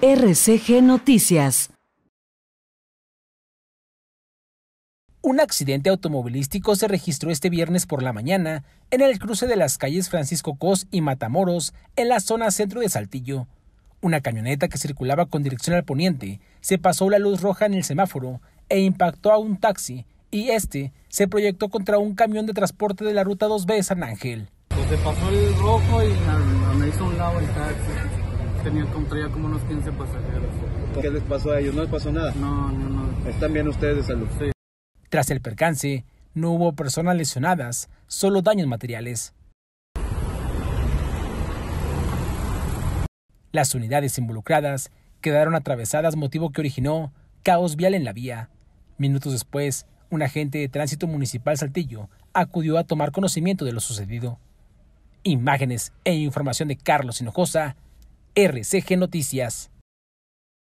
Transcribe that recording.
RCG Noticias. Un accidente automovilístico se registró este viernes por la mañana en el cruce de las calles Francisco Cos y Matamoros, en la zona centro de Saltillo. Una camioneta que circulaba con dirección al poniente se pasó la luz roja en el semáforo e impactó a un taxi y este se proyectó contra un camión de transporte de la ruta 2B San Ángel. se pasó el rojo y me hizo un lado el taxi tenía contra como unos 15 pasajeros. ¿Qué les pasó a ellos? ¿No les pasó nada? No, no, no. ¿Están bien ustedes de salud? Tras el percance, no hubo personas lesionadas, solo daños materiales. Las unidades involucradas quedaron atravesadas, motivo que originó caos vial en la vía. Minutos después, un agente de tránsito municipal Saltillo acudió a tomar conocimiento de lo sucedido. Imágenes e información de Carlos Hinojosa, RCG Noticias.